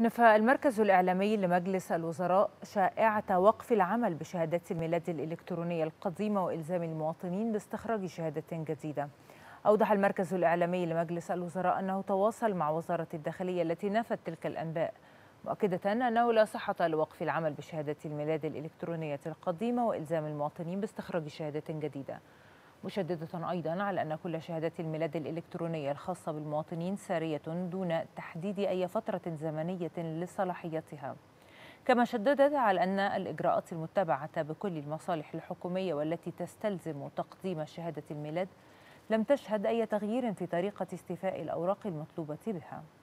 نفى المركز الإعلامي لمجلس الوزراء شائعة وقف العمل بشهادات الميلاد الإلكترونية القديمة وإلزام المواطنين باستخراج شهادة جديدة أوضح المركز الإعلامي لمجلس الوزراء أنه تواصل مع وزارة الداخلية التي نفت تلك الأنباء مؤكدة أنه لا صحة لوقف العمل بشهادة الميلاد الإلكترونية القديمة وإلزام المواطنين باستخراج شهادة جديدة مشددة أيضا على أن كل شهادات الميلاد الإلكترونية الخاصة بالمواطنين سارية دون تحديد أي فترة زمنية لصلاحيتها كما شددت على أن الإجراءات المتبعة بكل المصالح الحكومية والتي تستلزم تقديم شهادة الميلاد لم تشهد أي تغيير في طريقة استيفاء الأوراق المطلوبة بها